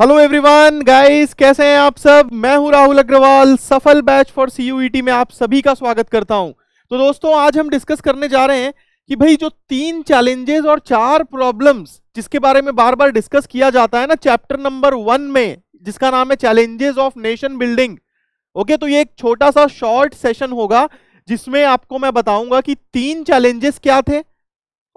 hello everyone guys कैसे हैं आप सब मैं हूं राहुल अग्रवाल सफल बैच फॉर सीयूईटी e में आप सभी का स्वागत करता हूं तो दोस्तों आज हम डिस्कस करने जा रहे हैं कि भाई जो तीन चैलेंजेस और चार प्रॉब्लम्स जिसके बारे में बार बार डिस्कस किया जाता है ना चैप्टर नंबर वन में जिसका नाम है challenges of nation building okay तो ये एक छोटा सा शॉर्ट सेशन होगा जिसमें आपको मैं बताऊंगा कि तीन चैलेंजेस क्या थे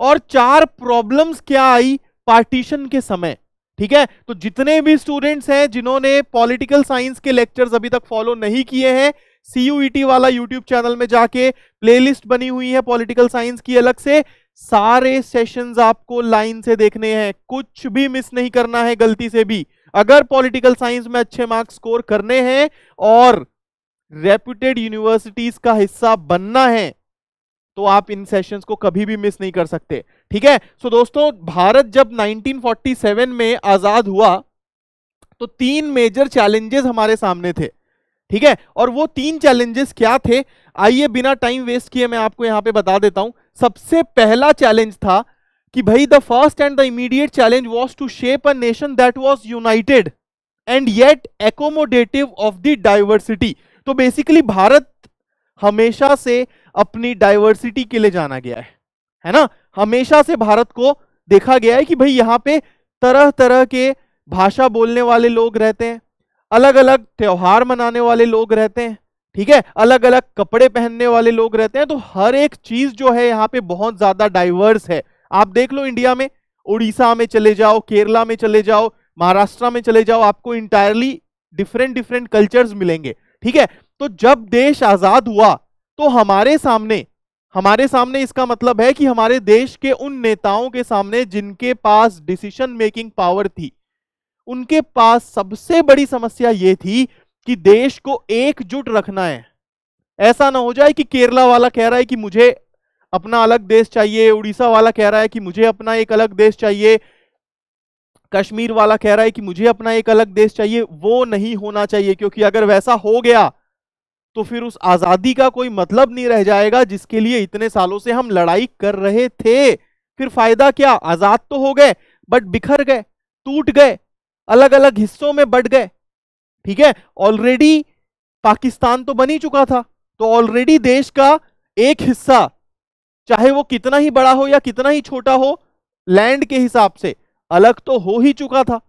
और चार प्रॉब्लम्स क्या आई पार्टीशन के समय ठीक है तो जितने भी स्टूडेंट्स हैं जिन्होंने पॉलिटिकल साइंस के लेक्चर्स अभी तक फॉलो नहीं किए हैं सीयूईटी e वाला यूट्यूब चैनल में जाके प्लेलिस्ट बनी हुई है पॉलिटिकल साइंस की अलग से सारे सेशंस आपको लाइन से देखने हैं कुछ भी मिस नहीं करना है गलती से भी अगर पॉलिटिकल साइंस में अच्छे मार्क्स स्कोर करने हैं और रेप्यूटेड यूनिवर्सिटीज का हिस्सा बनना है तो आप इन सेशंस को कभी भी मिस नहीं कर सकते ठीक है सो so, दोस्तों भारत जब 1947 में आजाद हुआ तो तीन मेजर चैलेंजेस हमारे सामने थे ठीक है और वो तीन चैलेंजेस क्या थे आइए बिना टाइम वेस्ट किए मैं आपको यहां पे बता देता हूं सबसे पहला चैलेंज था कि भाई the first and the immediate challenge was to shape a nation that was united and yet accommodative of the diversity तो बेसिकली भारत हमेशा से अपनी डाइवर्सिटी के लिए जाना गया है है ना हमेशा से भारत को देखा गया है कि भाई यहाँ पे तरह तरह के भाषा बोलने वाले लोग रहते हैं अलग अलग त्यौहार मनाने वाले लोग रहते हैं ठीक है अलग अलग कपड़े पहनने वाले लोग रहते हैं तो हर एक चीज जो है यहाँ पे बहुत ज्यादा डाइवर्स है आप देख लो इंडिया में उड़ीसा में चले जाओ केरला में चले जाओ महाराष्ट्र में चले जाओ आपको इंटायरली डिफरेंट डिफरेंट कल्चर्स मिलेंगे ठीक है तो जब देश आजाद हुआ तो हमारे सामने हमारे सामने इसका मतलब है कि हमारे देश के उन नेताओं के सामने जिनके पास डिसीशन मेकिंग पावर थी उनके पास सबसे बड़ी समस्या ये थी कि देश को एकजुट रखना है ऐसा ना हो जाए कि केरला वाला कह रहा है कि मुझे अपना अलग देश चाहिए उड़ीसा वाला कह रहा है कि मुझे अपना एक अलग देश चाहिए कश्मीर वाला कह रहा है कि मुझे अपना एक अलग देश चाहिए वो नहीं होना चाहिए क्योंकि अगर वैसा हो गया तो फिर उस आजादी का कोई मतलब नहीं रह जाएगा जिसके लिए इतने सालों से हम लड़ाई कर रहे थे फिर फायदा क्या आजाद तो हो गए बट बिखर गए टूट गए अलग अलग हिस्सों में बढ़ गए ठीक है ऑलरेडी पाकिस्तान तो बन ही चुका था तो ऑलरेडी देश का एक हिस्सा चाहे वो कितना ही बड़ा हो या कितना ही छोटा हो लैंड के हिसाब से अलग तो हो ही चुका था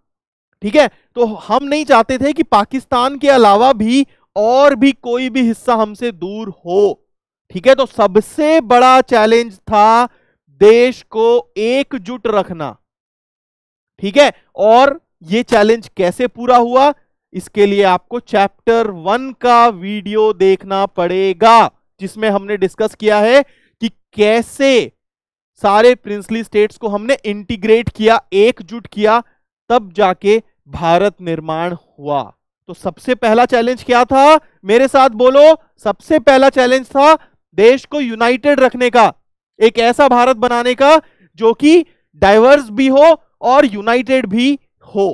ठीक है तो हम नहीं चाहते थे कि पाकिस्तान के अलावा भी और भी कोई भी हिस्सा हमसे दूर हो ठीक है तो सबसे बड़ा चैलेंज था देश को एकजुट रखना ठीक है और ये चैलेंज कैसे पूरा हुआ इसके लिए आपको चैप्टर वन का वीडियो देखना पड़ेगा जिसमें हमने डिस्कस किया है कि कैसे सारे प्रिंसली स्टेट्स को हमने इंटीग्रेट किया एकजुट किया तब जाके भारत निर्माण हुआ तो सबसे पहला चैलेंज क्या था मेरे साथ बोलो सबसे पहला चैलेंज था देश को यूनाइटेड रखने का एक ऐसा भारत बनाने का जो कि डाइवर्स भी हो और यूनाइटेड भी हो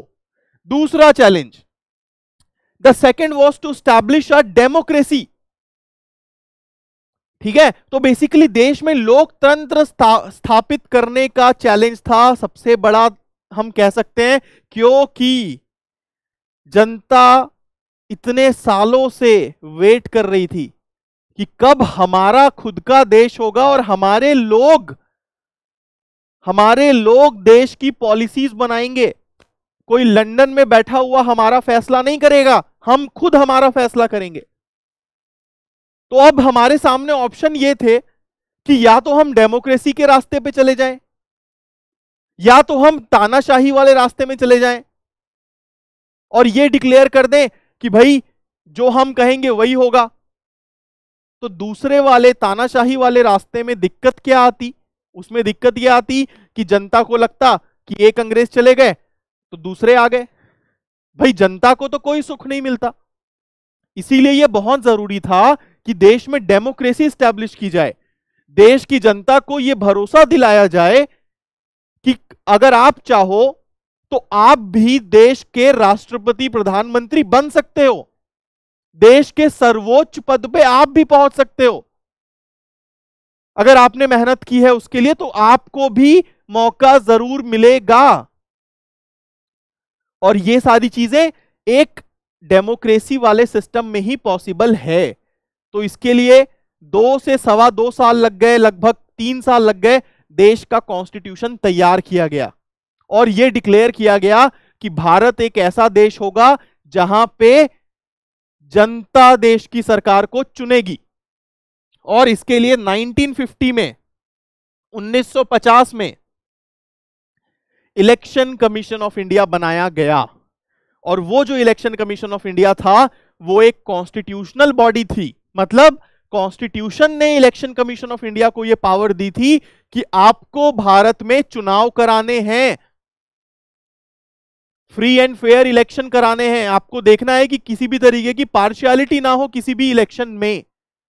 दूसरा challenge the second was to establish a democracy ठीक है तो बेसिकली देश में लोकतंत्र स्था, स्थापित करने का चैलेंज था सबसे बड़ा हम कह सकते हैं क्योंकि जनता इतने सालों से वेट कर रही थी कि कब हमारा खुद का देश होगा और हमारे लोग हमारे लोग देश की पॉलिसीज बनाएंगे कोई लंदन में बैठा हुआ हमारा फैसला नहीं करेगा हम खुद हमारा फैसला करेंगे तो अब हमारे सामने ऑप्शन ये थे कि या तो हम डेमोक्रेसी के रास्ते पे चले जाएं या तो हम तानाशाही वाले रास्ते में चले जाएं और ये डिक्लेयर कर दें कि भाई जो हम कहेंगे वही होगा तो दूसरे वाले तानाशाही वाले रास्ते में दिक्कत क्या आती उसमें दिक्कत यह आती कि जनता को लगता कि एक अंग्रेज चले गए तो दूसरे आ गए भाई जनता को तो कोई सुख नहीं मिलता इसीलिए यह बहुत जरूरी था कि देश में डेमोक्रेसी स्टैब्लिश की जाए देश की जनता को यह भरोसा दिलाया जाए कि अगर आप चाहो तो आप भी देश के राष्ट्रपति प्रधानमंत्री बन सकते हो देश के सर्वोच्च पद पे आप भी पहुंच सकते हो अगर आपने मेहनत की है उसके लिए तो आपको भी मौका जरूर मिलेगा और ये सारी चीजें एक डेमोक्रेसी वाले सिस्टम में ही पॉसिबल है तो इसके लिए दो से सवा दो साल लग गए लगभग तीन साल लग गए देश का कॉन्स्टिट्यूशन तैयार किया गया और यह डिक्लेयर किया गया कि भारत एक ऐसा देश होगा जहां पे जनता देश की सरकार को चुनेगी और इसके लिए 1950 में 1950 में इलेक्शन कमीशन ऑफ इंडिया बनाया गया और वो जो इलेक्शन कमीशन ऑफ इंडिया था वो एक कॉन्स्टिट्यूशनल बॉडी थी मतलब कॉन्स्टिट्यूशन ने इलेक्शन कमीशन ऑफ इंडिया को ये पावर दी थी कि आपको भारत में चुनाव कराने हैं फ्री एंड फेयर इलेक्शन कराने हैं आपको देखना है कि किसी भी तरीके की पार्शियलिटी ना हो किसी भी इलेक्शन में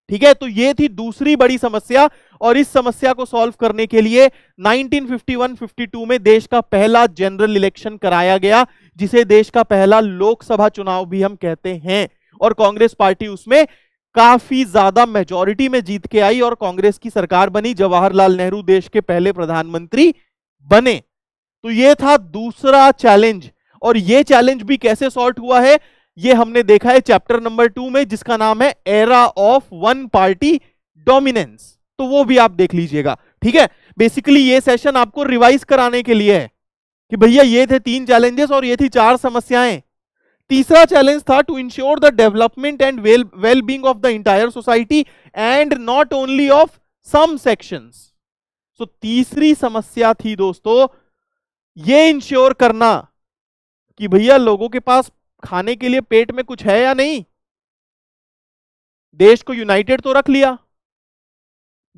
ठीक है तो ये थी दूसरी बड़ी समस्या और इस समस्या को सॉल्व करने के लिए 1951-52 में देश का पहला जनरल इलेक्शन कराया गया जिसे देश का पहला लोकसभा चुनाव भी हम कहते हैं और कांग्रेस पार्टी उसमें काफी ज्यादा मेजोरिटी में जीत के आई और कांग्रेस की सरकार बनी जवाहरलाल नेहरू देश के पहले प्रधानमंत्री बने तो ये था दूसरा चैलेंज और ये चैलेंज भी कैसे सॉल्ट हुआ है ये हमने देखा है चैप्टर नंबर टू में जिसका नाम है era of one party dominance तो वो भी आप देख लीजिएगा ठीक है बेसिकली ये सेशन आपको रिवाइज कराने के लिए है कि भैया ये थे तीन चैलेंजेस और ये थी चार समस्याएं तीसरा चैलेंज था to ensure the development and well well being of the entire society and not only of some section so तीसरी समस्या थी दोस्तों ये इंश्योर करना कि भैया लोगों के पास खाने के लिए पेट में कुछ है या नहीं देश को यूनाइटेड तो रख लिया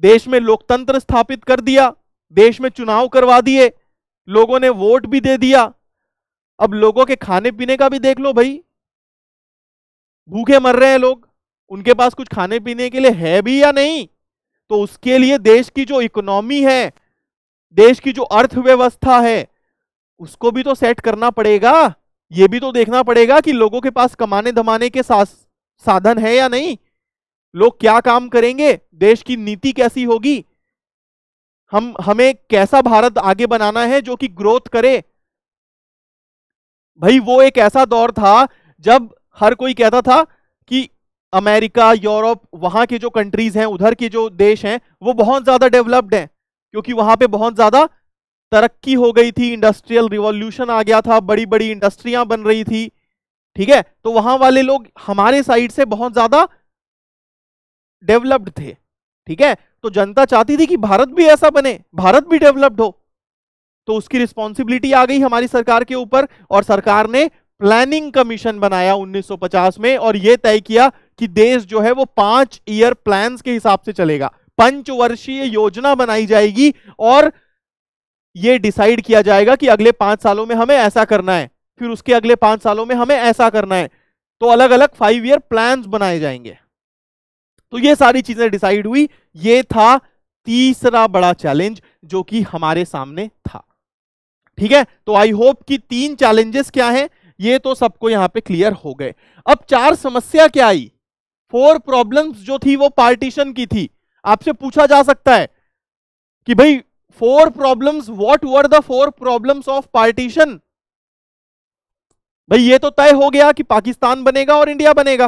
देश में लोकतंत्र स्थापित कर दिया देश में चुनाव करवा दिए लोगों ने वोट भी दे दिया अब लोगों के खाने पीने का भी देख लो भाई भूखे मर रहे हैं लोग उनके पास कुछ खाने पीने के लिए है भी या नहीं तो उसके लिए देश की जो इकोनॉमी है देश की जो अर्थव्यवस्था है उसको भी तो सेट करना पड़ेगा ये भी तो देखना पड़ेगा कि लोगों के पास कमाने धमाने के साधन है या नहीं लोग क्या काम करेंगे देश की नीति कैसी होगी हम हमें कैसा भारत आगे बनाना है जो कि ग्रोथ करे भाई वो एक ऐसा दौर था जब हर कोई कहता था कि अमेरिका यूरोप वहां के जो कंट्रीज हैं उधर के जो देश हैं वो बहुत ज्यादा डेवलप्ड हैं क्योंकि वहां पे बहुत ज्यादा तरक्की हो गई थी इंडस्ट्रियल रिवॉल्यूशन आ गया था बड़ी बड़ी इंडस्ट्रियां बन रही थी ठीक है तो वहां वाले लोग हमारे साइड से बहुत ज्यादा डेवलप्ड थे ठीक है तो जनता चाहती थी कि भारत भी ऐसा बने भारत भी डेवलप्ड हो तो उसकी रिस्पॉन्सिबिलिटी आ गई हमारी सरकार के ऊपर और सरकार ने प्लानिंग कमीशन बनाया 1950 में और यह तय किया कि देश जो है वो पांच ईयर प्लान के हिसाब से चलेगा पंचवर्षीय योजना बनाई जाएगी और ये डिसाइड किया जाएगा कि अगले पांच सालों में हमें ऐसा करना है फिर उसके अगले पांच सालों में हमें ऐसा करना है तो अलग अलग फाइव ईयर प्लान बनाए जाएंगे तो ये सारी चीजें डिसाइड हुई ये था तीसरा बड़ा चैलेंज जो कि हमारे सामने था ठीक है तो आई होप कि तीन चैलेंजेस क्या हैं ये तो सबको यहां पे क्लियर हो गए अब चार समस्या क्या आई फोर प्रॉब्लम्स जो थी वो पार्टीशन की थी आपसे पूछा जा सकता है कि भाई four problems what were the four problems of partition भाई ये तो तय हो गया कि पाकिस्तान बनेगा और इंडिया बनेगा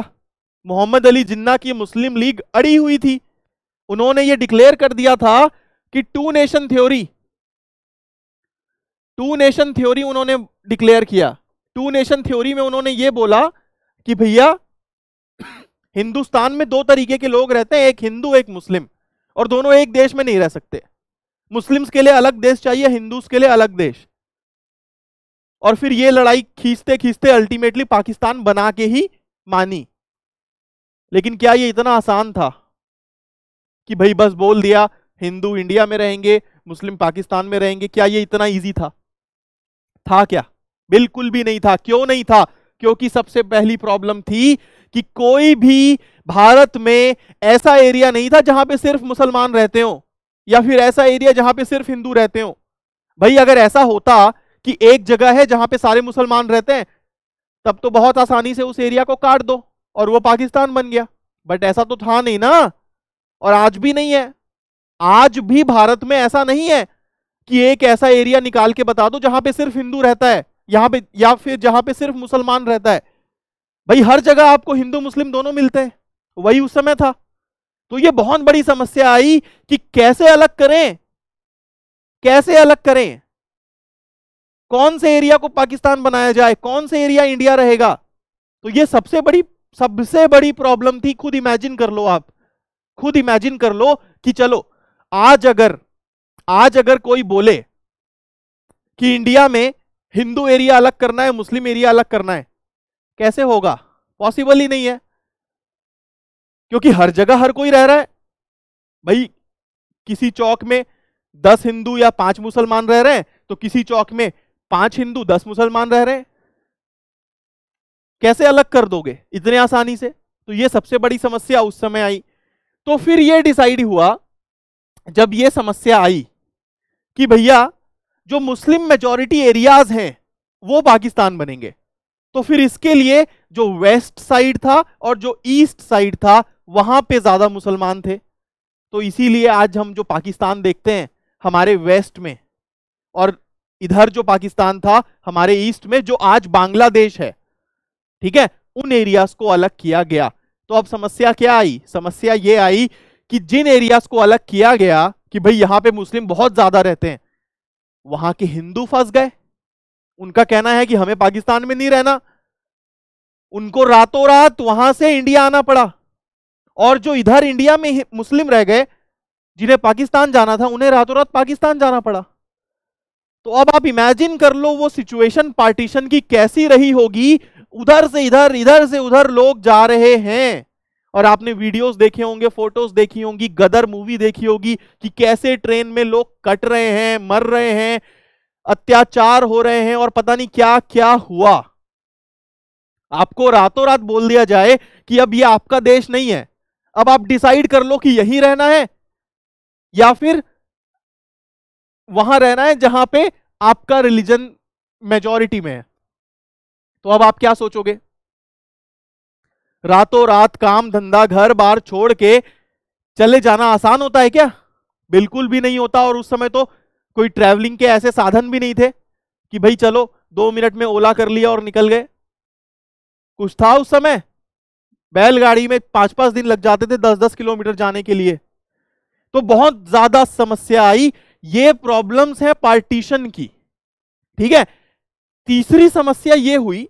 मोहम्मद अली जिन्ना की मुस्लिम लीग अड़ी हुई थी उन्होंने ये डिक्लेयर कर दिया था कि two nation theory two nation theory उन्होंने डिक्लेयर किया टू नेशन थ्योरी में उन्होंने ये बोला कि भैया हिंदुस्तान में दो तरीके के लोग रहते हैं एक हिंदू एक मुस्लिम और दोनों एक देश में नहीं रह सकते मुस्लिम्स के लिए अलग देश चाहिए हिंदूज के लिए अलग देश और फिर ये लड़ाई खींचते खींचते अल्टीमेटली पाकिस्तान बना के ही मानी लेकिन क्या ये इतना आसान था कि भाई बस बोल दिया हिंदू इंडिया में रहेंगे मुस्लिम पाकिस्तान में रहेंगे क्या ये इतना इजी था था क्या बिल्कुल भी नहीं था क्यों नहीं था क्योंकि सबसे पहली प्रॉब्लम थी कि कोई भी भारत में ऐसा एरिया नहीं था जहां पे सिर्फ मुसलमान रहते हो या फिर ऐसा एरिया जहां पे सिर्फ हिंदू रहते हो भाई अगर ऐसा होता कि एक जगह है जहां पे सारे मुसलमान रहते हैं तब तो बहुत आसानी से उस एरिया को काट दो और वो पाकिस्तान बन गया बट ऐसा तो था नहीं ना और आज भी नहीं है आज भी भारत में ऐसा नहीं है कि एक ऐसा एरिया निकाल के बता दो जहां पे सिर्फ हिंदू रहता है यहां पे या फिर जहां पे सिर्फ मुसलमान रहता है भाई हर जगह आपको हिंदू मुस्लिम दोनों मिलते हैं वही उस समय था तो ये बहुत बड़ी समस्या आई कि कैसे अलग करें कैसे अलग करें कौन से एरिया को पाकिस्तान बनाया जाए कौन से एरिया इंडिया रहेगा तो ये सबसे बड़ी सबसे बड़ी प्रॉब्लम थी खुद इमेजिन कर लो आप खुद इमेजिन कर लो कि चलो आज अगर आज अगर कोई बोले कि इंडिया में हिंदू एरिया अलग करना है मुस्लिम एरिया अलग करना है कैसे होगा पॉसिबल ही नहीं है क्योंकि हर जगह हर कोई रह रहा है भाई किसी चौक में दस हिंदू या पांच मुसलमान रह रहे हैं तो किसी चौक में पांच हिंदू दस मुसलमान रह रहे हैं कैसे अलग कर दोगे इतने आसानी से तो ये सबसे बड़ी समस्या उस समय आई तो फिर ये डिसाइड हुआ जब ये समस्या आई कि भैया जो मुस्लिम मेजोरिटी एरियाज हैं वो पाकिस्तान बनेंगे तो फिर इसके लिए जो वेस्ट साइड था और जो ईस्ट साइड था वहां पे ज़्यादा मुसलमान थे तो इसीलिए आज हम जो पाकिस्तान देखते हैं हमारे वेस्ट में और इधर जो पाकिस्तान था हमारे ईस्ट में जो आज बांग्लादेश है ठीक है उन एरियाज को अलग किया गया तो अब समस्या क्या आई समस्या ये आई कि जिन एरियाज को अलग किया गया कि भाई यहां पे मुस्लिम बहुत ज्यादा रहते हैं वहां के हिंदू फंस गए उनका कहना है कि हमें पाकिस्तान में नहीं रहना उनको रातों रात वहां से इंडिया आना पड़ा और जो इधर इंडिया में मुस्लिम रह गए जिन्हें पाकिस्तान जाना था उन्हें रातों रात पाकिस्तान जाना पड़ा तो अब आप इमेजिन कर लो वो सिचुएशन पार्टीशन की कैसी रही होगी उधर से इधर इधर से उधर लोग जा रहे हैं और आपने वीडियोस देखे होंगे फोटोज देखी होंगी गदर मूवी देखी होगी कि कैसे ट्रेन में लोग कट रहे हैं मर रहे हैं अत्याचार हो रहे हैं और पता नहीं क्या क्या हुआ आपको रातों रात बोल दिया जाए कि अब ये आपका देश नहीं है अब आप डिसाइड कर लो कि यहीं रहना है या फिर वहां रहना है जहां पे आपका रिलीजन मेजॉरिटी में है तो अब आप क्या सोचोगे रातों रात काम धंधा घर बार छोड़ के चले जाना आसान होता है क्या बिल्कुल भी नहीं होता और उस समय तो कोई ट्रैवलिंग के ऐसे साधन भी नहीं थे कि भाई चलो दो मिनट में ओला कर लिया और निकल गए कुछ था उस समय बैलगाड़ी में पांच पांच दिन लग जाते थे दस दस किलोमीटर जाने के लिए तो बहुत ज्यादा समस्या आई ये प्रॉब्लम्स है पार्टीशन की ठीक है तीसरी समस्या ये हुई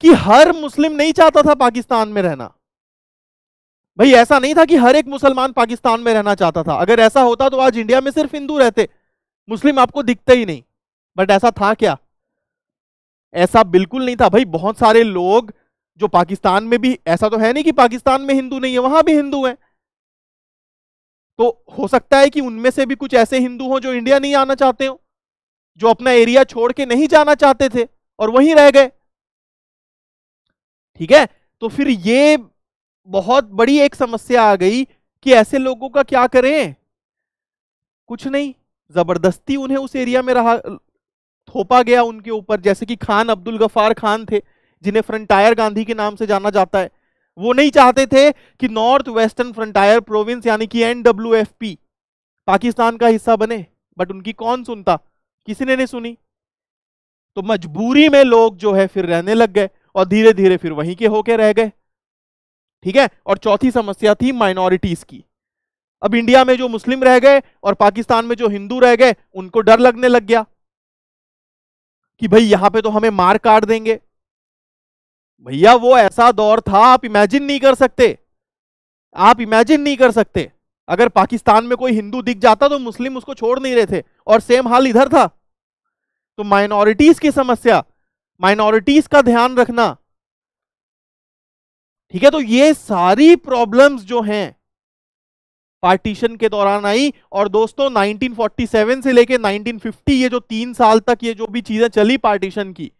कि हर मुस्लिम नहीं चाहता था पाकिस्तान में रहना भाई ऐसा नहीं था कि हर एक मुसलमान पाकिस्तान में रहना चाहता था अगर ऐसा होता तो आज इंडिया में सिर्फ हिंदू रहते मुस्लिम आपको दिखते ही नहीं बट ऐसा था क्या ऐसा बिल्कुल नहीं था भाई बहुत सारे लोग जो पाकिस्तान में भी ऐसा तो है नहीं कि पाकिस्तान में हिंदू नहीं है वहां भी हिंदू हैं तो हो सकता है कि उनमें से भी कुछ ऐसे हिंदू हों जो इंडिया नहीं आना चाहते हो जो अपना एरिया छोड़ के नहीं जाना चाहते थे और वहीं रह गए ठीक है तो फिर ये बहुत बड़ी एक समस्या आ गई कि ऐसे लोगों का क्या करें कुछ नहीं जबरदस्ती उन्हें उस एरिया में रहा थोपा गया उनके ऊपर जैसे कि खान अब्दुल गफार खान थे जिन्हें फ्रंटायर गांधी के नाम से जाना जाता है वो नहीं चाहते थे कि नॉर्थ वेस्टर्न फ्रंटायर प्रोविंस यानी कि एनडब्ल्यूएफपी पाकिस्तान का हिस्सा बने बट उनकी कौन सुनता किसी ने नहीं सुनी तो मजबूरी में लोग जो है फिर रहने लग गए और धीरे धीरे फिर वहीं के होके रह गए ठीक है और चौथी समस्या थी माइनॉरिटीज की अब इंडिया में जो मुस्लिम रह गए और पाकिस्तान में जो हिंदू रह गए उनको डर लगने लग गया कि भाई यहां पे तो हमें मार काट देंगे भैया वो ऐसा दौर था आप इमेजिन नहीं कर सकते आप इमेजिन नहीं कर सकते अगर पाकिस्तान में कोई हिंदू दिख जाता तो मुस्लिम उसको छोड़ नहीं रहे थे और सेम हाल इधर था तो माइनॉरिटीज की समस्या माइनॉरिटीज का ध्यान रखना ठीक है तो ये सारी प्रॉब्लम्स जो हैं पार्टीशन के दौरान आई और दोस्तों 1947 से लेके 1950 ये जो तीन साल तक ये जो भी चीजें चली पार्टीशन की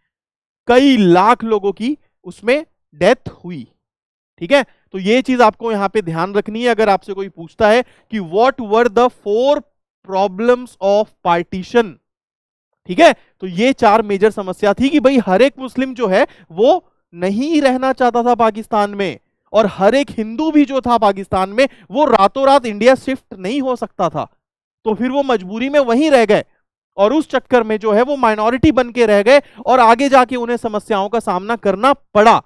कई लाख लोगों की उसमें डेथ हुई ठीक है तो ये चीज आपको यहां पे ध्यान रखनी है अगर आपसे कोई पूछता है कि what were the four problems of partition ठीक है तो ये चार मेजर समस्या थी कि भाई हर एक मुस्लिम जो है वो नहीं रहना चाहता था पाकिस्तान में और हर एक हिंदू भी जो था पाकिस्तान में वो रातों रात इंडिया शिफ्ट नहीं हो सकता था तो फिर वो मजबूरी में वहीं रह गए और उस चक्कर में जो है वो माइनॉरिटी बन के रह गए और आगे जाके उन्हें समस्याओं का सामना करना पड़ा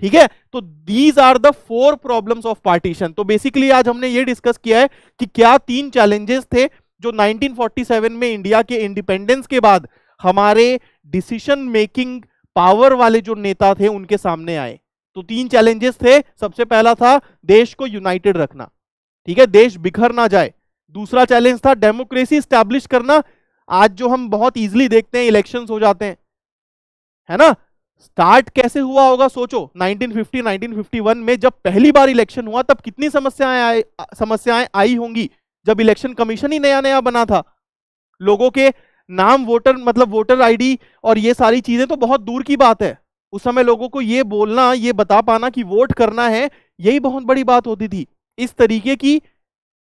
ठीक है तो these are the four problems of partition तो बेसिकली आज हमने ये डिस्कस किया है कि क्या तीन चैलेंजेस थे जो 1947 में इंडिया के इंडिपेंडेंस के बाद हमारे डिसीशन मेकिंग पावर वाले जो नेता थे उनके सामने आए तो तीन चैलेंजेस थे सबसे पहला था देश को यूनाइटेड रखना ठीक है देश बिखर ना जाए दूसरा चैलेंज था डेमोक्रेसी स्टैब्लिश करना आज जो हम बहुत इजीली देखते हैं इलेक्शंस हो जाते हैं है ना स्टार्ट कैसे हुआ होगा सोचो 1950 1951 में जब पहली बार इलेक्शन हुआ तब कितनी समस्याएं आई समस्याएं आई होंगी जब इलेक्शन कमीशन ही नया नया बना था लोगों के नाम वोटर मतलब वोटर आईडी और ये सारी चीजें तो बहुत दूर की बात है उस समय लोगों को ये बोलना ये बता पाना कि वोट करना है यही बहुत बड़ी बात होती थी इस तरीके की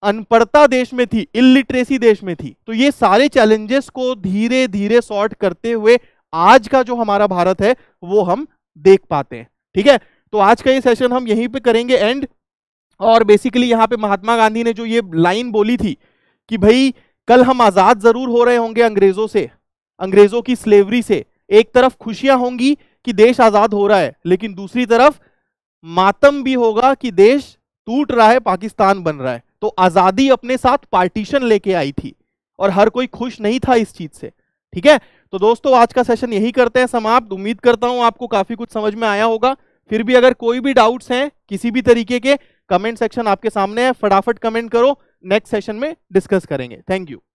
अनपढ़ता देश में थी इलिटरेसी देश में थी तो ये सारे चैलेंजेस को धीरे धीरे सॉर्ट करते हुए आज का जो हमारा भारत है वो हम देख पाते हैं ठीक है तो आज का ये सेशन हम यहीं पे करेंगे एंड और बेसिकली यहाँ पे महात्मा गांधी ने जो ये लाइन बोली थी कि भाई कल हम आज़ाद ज़रूर हो रहे होंगे अंग्रेज़ों से अंग्रेज़ों की स्लेवरी से एक तरफ खुशियां होंगी कि देश आज़ाद हो रहा है लेकिन दूसरी तरफ मातम भी होगा कि देश टूट रहा है पाकिस्तान बन रहा है तो आजादी अपने साथ पार्टीशन लेके आई थी और हर कोई खुश नहीं था इस चीज से ठीक है तो दोस्तों आज का सेशन यही करते हैं समाप्त उम्मीद करता हूं आपको काफी कुछ समझ में आया होगा फिर भी अगर कोई भी डाउट्स हैं किसी भी तरीके के कमेंट सेक्शन आपके सामने है फटाफट कमेंट करो नेक्स्ट सेशन में डिस्कस करेंगे थैंक यू